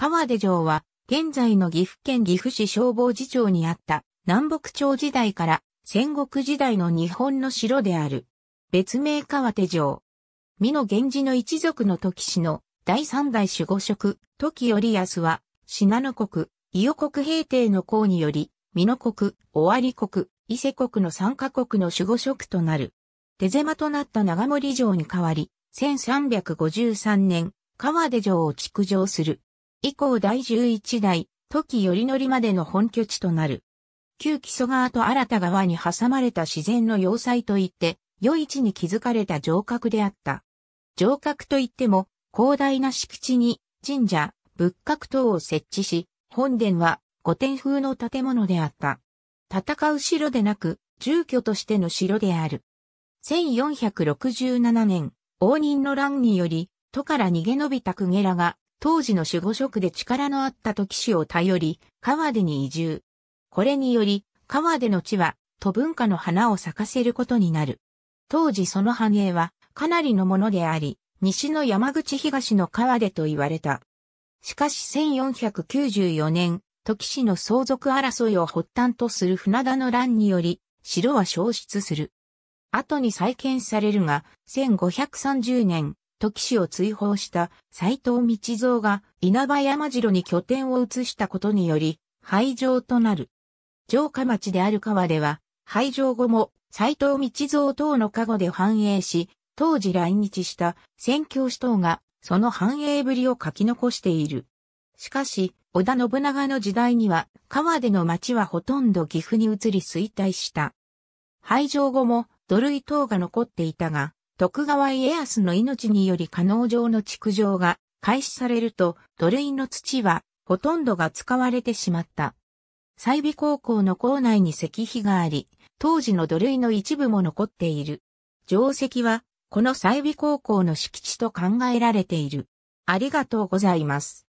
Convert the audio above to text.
川出城は、現在の岐阜県岐阜市消防寺町にあった、南北朝時代から戦国時代の日本の城である。別名川出城。美濃源氏の一族の時氏の第三代守護職、時頼康は、信濃国、伊予国平定の功により、美濃国、尾張国、伊勢国の三カ国の守護職となる。手狭となった長森城に代わり、1353年、川出城を築城する。以降第十一代、時頼則までの本拠地となる。旧木曽川と新た川に挟まれた自然の要塞といって、余市に築かれた城郭であった。城郭といっても、広大な敷地に神社、仏閣等を設置し、本殿は御殿風の建物であった。戦う城でなく、住居としての城である。1467年、応仁の乱により、都から逃げ延びたクゲラが当時の守護職で力のあった時氏を頼り、川出に移住。これにより、川出の地は、都文化の花を咲かせることになる。当時その繁栄は、かなりのものであり、西の山口東の川出と言われた。しかし1494年、時氏の相続争いを発端とする船田の乱により、城は消失する。後に再建されるが、1530年、時氏を追放した斎藤道蔵が稲葉山城に拠点を移したことにより、廃城となる。城下町である川では、廃城後も斎藤道蔵等の加護で繁栄し、当時来日した宣教師等がその繁栄ぶりを書き残している。しかし、織田信長の時代には、川での町はほとんど岐阜に移り衰退した。廃城後も土塁等が残っていたが、徳川家康の命により可能上の築城が開始されると土塁の土はほとんどが使われてしまった。西美高校の校内に石碑があり、当時の土塁の一部も残っている。定石はこの西美高校の敷地と考えられている。ありがとうございます。